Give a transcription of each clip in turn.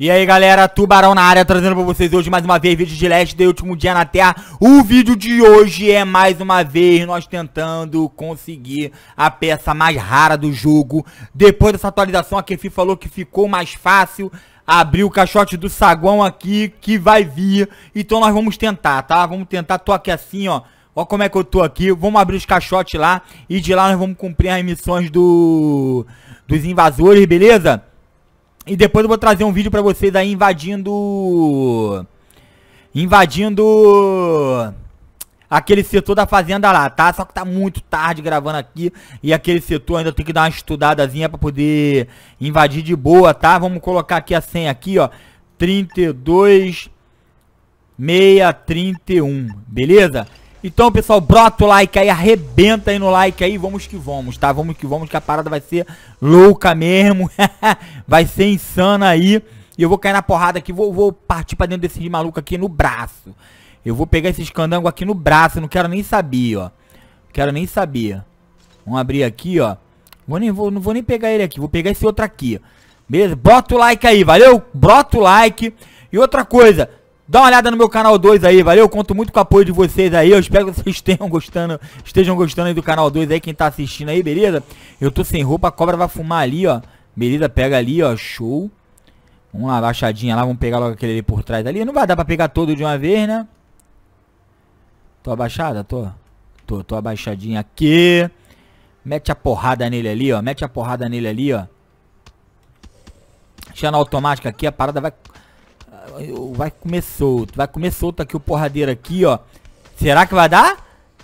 E aí galera, Tubarão na área, trazendo pra vocês hoje mais uma vez vídeo de Last Day, último dia na Terra. O vídeo de hoje é mais uma vez nós tentando conseguir a peça mais rara do jogo. Depois dessa atualização, a Kefi falou que ficou mais fácil abrir o caixote do saguão aqui, que vai vir. Então nós vamos tentar, tá? Vamos tentar, tô aqui assim, ó. Ó como é que eu tô aqui, vamos abrir os caixotes lá e de lá nós vamos cumprir as missões do... dos invasores, beleza? E depois eu vou trazer um vídeo pra vocês aí invadindo... Invadindo... Aquele setor da fazenda lá, tá? Só que tá muito tarde gravando aqui. E aquele setor ainda tem que dar uma estudadazinha pra poder invadir de boa, tá? Vamos colocar aqui a senha aqui, ó. 32... 631, beleza? Então, pessoal, brota o like aí, arrebenta aí no like aí, vamos que vamos, tá? Vamos que vamos, que a parada vai ser louca mesmo, vai ser insana aí. E eu vou cair na porrada aqui, vou, vou partir pra dentro desse maluco aqui no braço. Eu vou pegar esse escandango aqui no braço, não quero nem saber, ó. Quero nem saber. Vamos abrir aqui, ó. Vou nem, vou, não vou nem pegar ele aqui, vou pegar esse outro aqui. Beleza? Bota o like aí, valeu? Bota o like. E outra coisa, Dá uma olhada no meu canal 2 aí, valeu? Eu conto muito com o apoio de vocês aí. Eu espero que vocês estejam gostando, estejam gostando aí do canal 2 aí, quem tá assistindo aí, beleza? Eu tô sem roupa, a cobra vai fumar ali, ó. Beleza, pega ali, ó, show. Vamos lá, baixadinha lá, vamos pegar logo aquele ali por trás ali. Não vai dar pra pegar todo de uma vez, né? Tô abaixada? Tô. Tô, tô abaixadinha aqui. Mete a porrada nele ali, ó. Mete a porrada nele ali, ó. Deixa na automática aqui, a parada vai Vai comer solto. Vai comer solto aqui o porradeiro aqui, ó. Será que vai dar?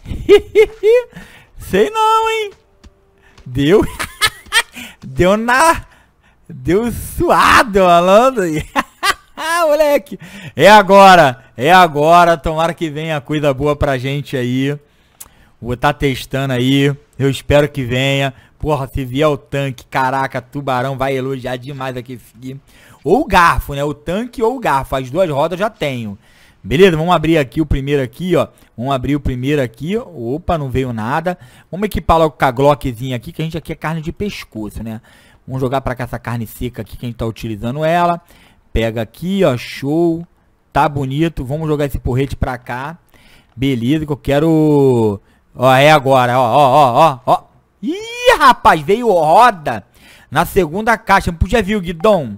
Sei não, hein? Deu. Deu na... Deu suado, malandro. Moleque. É agora. É agora. Tomara que venha coisa boa pra gente aí. Vou estar tá testando aí. Eu espero que venha. Porra, se vier o tanque, caraca, tubarão vai elogiar demais aqui. Ou o garfo, né? O tanque ou o garfo. As duas rodas já tenho. Beleza, vamos abrir aqui o primeiro aqui, ó. Vamos abrir o primeiro aqui. Opa, não veio nada. Vamos equipar logo com a Glockzinha aqui, que a gente aqui é carne de pescoço, né? Vamos jogar pra cá essa carne seca aqui que a gente tá utilizando ela. Pega aqui, ó, show. Tá bonito. Vamos jogar esse porrete pra cá. Beleza, que eu quero... Ó, é agora, ó, ó, ó, ó, ó. Ih, rapaz, veio roda na segunda caixa. Não podia vir o guidão.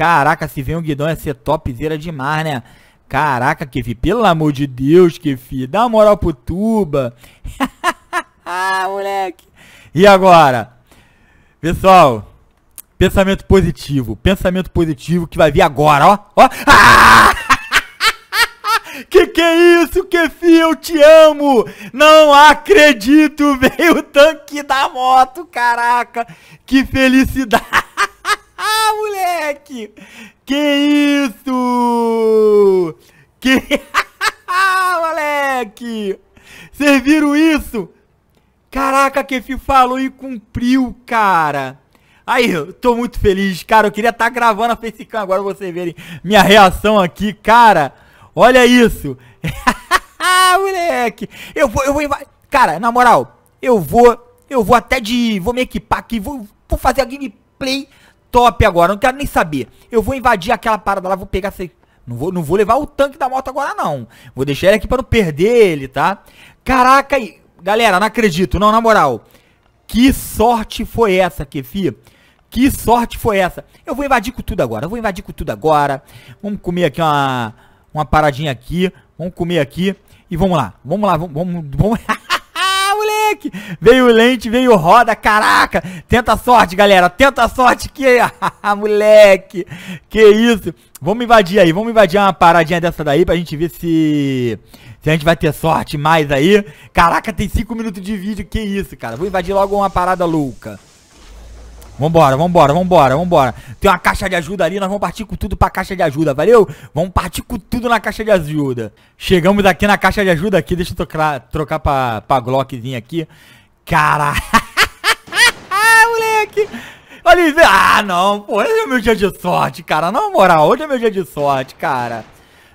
Caraca, se vem o Guidão ia ser topzera demais, né? Caraca, Kefi, pelo amor de Deus, Kefi, dá uma moral pro Tuba. moleque. E agora? Pessoal, pensamento positivo. Pensamento positivo que vai vir agora, ó. Ó. Ah! Que que é isso, Kefi? Eu te amo! Não acredito! Veio o tanque da moto, caraca! Que felicidade! ah, moleque! Que isso! Que... moleque! Vocês viram isso? Caraca, que Fio falou e cumpriu, cara! Aí, eu tô muito feliz, cara. Eu queria estar tá gravando a facecam agora pra vocês verem minha reação aqui, cara. Olha isso. moleque. Eu vou, eu vou... Cara, na moral, eu vou... Eu vou até de... Vou me equipar aqui, vou, vou fazer a gameplay top agora, não quero nem saber. Eu vou invadir aquela parada lá, vou pegar essa... Não vou, não vou levar o tanque da moto agora, não. Vou deixar ele aqui pra não perder ele, tá? Caraca, aí, galera, não acredito, não, na moral. Que sorte foi essa, Kefi? Que sorte foi essa? Eu vou invadir com tudo agora, eu vou invadir com tudo agora. Vamos comer aqui uma, uma paradinha aqui. Vamos comer aqui. E vamos lá, vamos lá, vamos... vamos, vamos... moleque. Veio lente, veio roda, caraca. Tenta a sorte, galera. Tenta a sorte que... Ah, moleque, que isso. Vamos invadir aí, vamos invadir uma paradinha dessa daí pra gente ver se... Se a gente vai ter sorte mais aí. Caraca, tem 5 minutos de vídeo, que isso, cara. Vou invadir logo uma parada louca. Vambora, vambora, vambora, vambora. Tem uma caixa de ajuda ali, nós vamos partir com tudo pra caixa de ajuda, valeu? Vamos partir com tudo na caixa de ajuda. Chegamos aqui na caixa de ajuda aqui, deixa eu trocar, trocar pra, pra Glockzinha aqui. Cara, moleque. Olha isso, ah não, pô, hoje é meu dia de sorte, cara, na moral, hoje é meu dia de sorte, cara.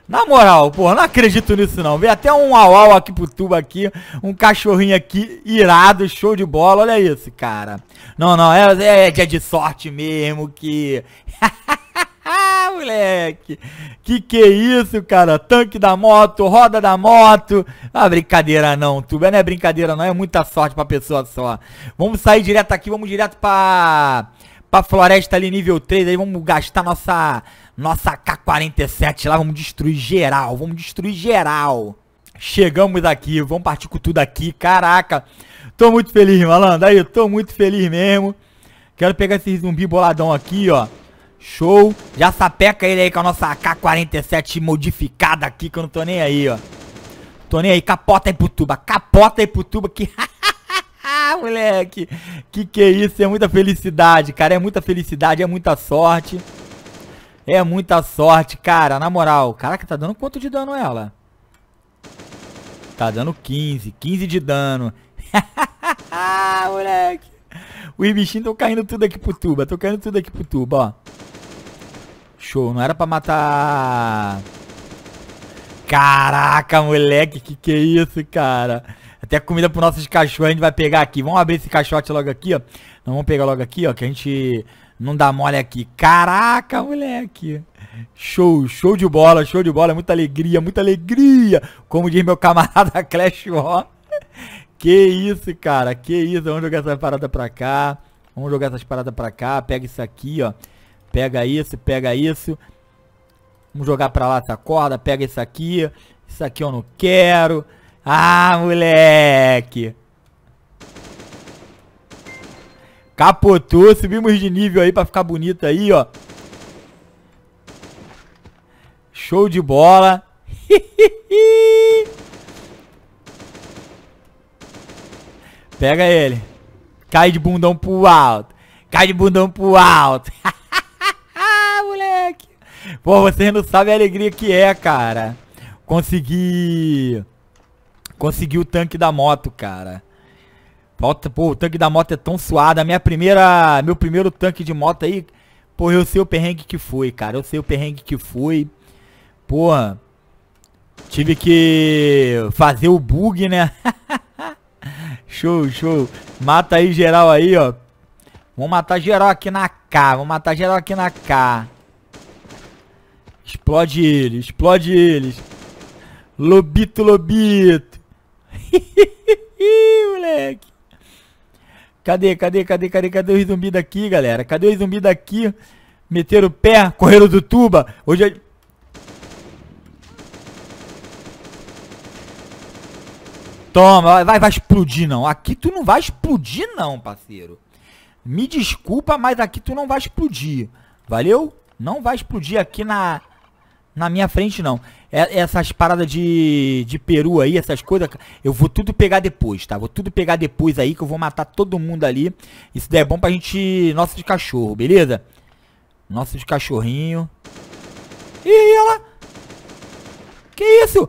Na moral, porra, não acredito nisso não. Veio até um au-au aqui pro tubo aqui, um cachorrinho aqui irado, show de bola. Olha isso, cara. Não, não, é, é, é dia de sorte mesmo que... moleque. Que que é isso, cara? Tanque da moto, roda da moto. Ah, brincadeira não, tubo. Não é brincadeira não, é muita sorte pra pessoa só. Vamos sair direto aqui, vamos direto pra pra floresta ali nível 3, aí vamos gastar nossa, nossa K-47 lá, vamos destruir geral, vamos destruir geral. Chegamos aqui, vamos partir com tudo aqui, caraca. Tô muito feliz, malandro, aí, tô muito feliz mesmo. Quero pegar esse zumbi boladão aqui, ó. Show. Já sapeca ele aí com a nossa k 47 modificada aqui, que eu não tô nem aí, ó. Tô nem aí. Capota aí pro tuba. Capota aí pro tuba que... Ah, moleque. Que que é isso? É muita felicidade, cara. É muita felicidade, é muita sorte. É muita sorte, cara. Na moral. Caraca, tá dando quanto de dano ela? Tá dando 15. 15 de dano. moleque. Os bichinhos tão caindo tudo aqui pro tuba. Tô caindo tudo aqui pro tuba, ó. Show. Não era pra matar... Caraca, moleque. Que que é isso, cara? Até comida pro nosso cachorros a gente vai pegar aqui. Vamos abrir esse caixote logo aqui, ó. Não, vamos pegar logo aqui, ó, que a gente não dá mole aqui. Caraca, moleque. Show, show de bola, show de bola. Muita alegria, muita alegria. Como diz meu camarada Clash ó. Que isso, cara, que isso. Vamos jogar essa parada pra cá. Vamos jogar essas paradas pra cá. Pega isso aqui, ó. Pega isso, pega isso. Vamos jogar pra lá essa corda. Pega isso aqui. Isso aqui eu não quero. Ah, moleque. Capotou, subimos de nível aí pra ficar bonito aí, ó. Show de bola. Pega ele. Cai de bundão pro alto. Cai de bundão pro alto. Moleque. Pô, vocês não sabem a alegria que é, cara. Consegui Consegui o tanque da moto, cara. Falta, pô, o tanque da moto é tão suado. A minha primeira, meu primeiro tanque de moto aí, pô, eu sei o perrengue que foi, cara. Eu sei o perrengue que foi. Porra, tive que fazer o bug, né? show, show. Mata aí geral aí, ó. Vamos matar geral aqui na K. Vamos matar geral aqui na K. Explode eles, explode eles. Lobito, lobito. moleque. Cadê, cadê, cadê, cadê, cadê o zumbi daqui, galera? Cadê o zumbi daqui? Meteram o pé, correram do tuba. Hoje é... Toma, vai, vai explodir não. Aqui tu não vai explodir não, parceiro. Me desculpa, mas aqui tu não vai explodir. Valeu? Não vai explodir aqui na, na minha frente não. É, essas paradas de, de Peru aí, essas coisas, eu vou tudo pegar depois, tá? Vou tudo pegar depois aí, que eu vou matar todo mundo ali. Isso daí é bom pra gente... Nosso de cachorro, beleza? Nosso de cachorrinho. Ih, olha lá! Que isso?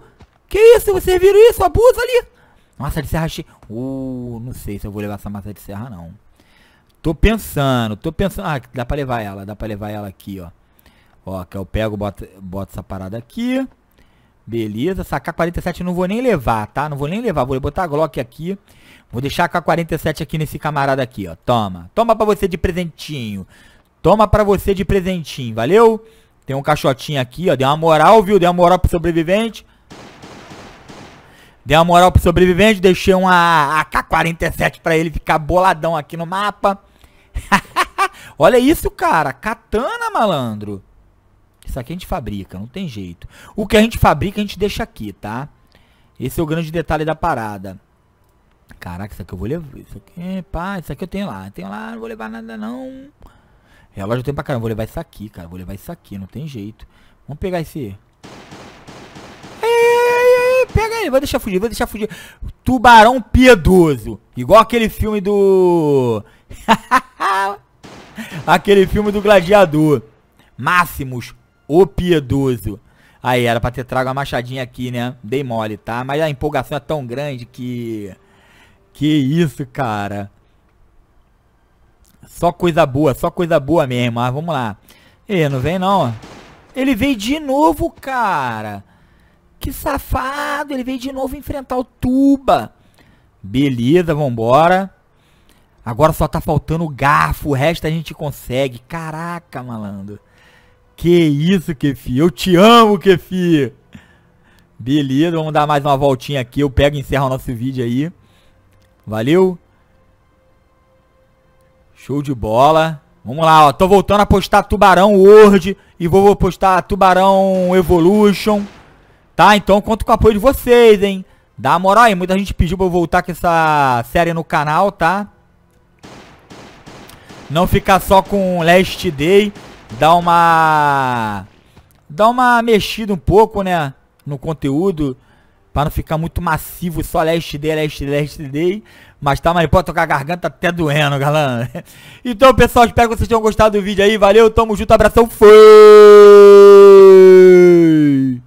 Que isso? Vocês viram isso? Abuso ali! Massa de serra cheia. Uh, não sei se eu vou levar essa massa de serra, não. Tô pensando, tô pensando. Ah, dá pra levar ela, dá pra levar ela aqui, ó. Ó, que eu pego, boto, boto essa parada aqui. Beleza, essa K-47 não vou nem levar, tá? Não vou nem levar, vou botar a Glock aqui. Vou deixar a K-47 aqui nesse camarada aqui, ó. Toma, toma pra você de presentinho. Toma pra você de presentinho, valeu? Tem um caixotinho aqui, ó. Deu uma moral, viu? Deu uma moral pro sobrevivente. Deu uma moral pro sobrevivente. Deixei uma AK-47 pra ele ficar boladão aqui no mapa. Olha isso, cara. Katana, malandro. Isso aqui a gente fabrica, não tem jeito. O que a gente fabrica, a gente deixa aqui, tá? Esse é o grande detalhe da parada. Caraca, isso aqui eu vou levar. Isso aqui, pá, isso aqui eu tenho lá. tenho lá, não vou levar nada não. Relógio eu tenho pra caramba, vou levar isso aqui, cara. Vou levar isso aqui, não tem jeito. Vamos pegar esse... pega ele, vai deixar fugir, vai deixar fugir. Tubarão piedoso. Igual aquele filme do... aquele filme do gladiador. Máximos o piedoso. Aí, era pra ter trago a machadinha aqui, né? Dei mole, tá? Mas a empolgação é tão grande que... Que isso, cara. Só coisa boa, só coisa boa mesmo. Mas ah, vamos lá. Ele não vem não. Ele veio de novo, cara. Que safado. Ele veio de novo enfrentar o Tuba. Beleza, vambora. Agora só tá faltando o garfo. O resto a gente consegue. Caraca, malandro. Que isso, Kefi. Eu te amo, Kefi. Beleza, vamos dar mais uma voltinha aqui. Eu pego e encerro o nosso vídeo aí. Valeu. Show de bola. Vamos lá, ó. Tô voltando a postar Tubarão World. E vou, postar Tubarão Evolution. Tá? Então conto com o apoio de vocês, hein? Dá uma moral aí. Muita gente pediu pra eu voltar com essa série no canal, tá? Não ficar só com Last Day dá uma dá uma mexida um pouco, né, no conteúdo para não ficar muito massivo só leste day, leste leste day, mas tá, mas pode tocar a garganta até doendo, galera. Então, pessoal, espero que vocês tenham gostado do vídeo aí. Valeu, tamo junto, abração, fui!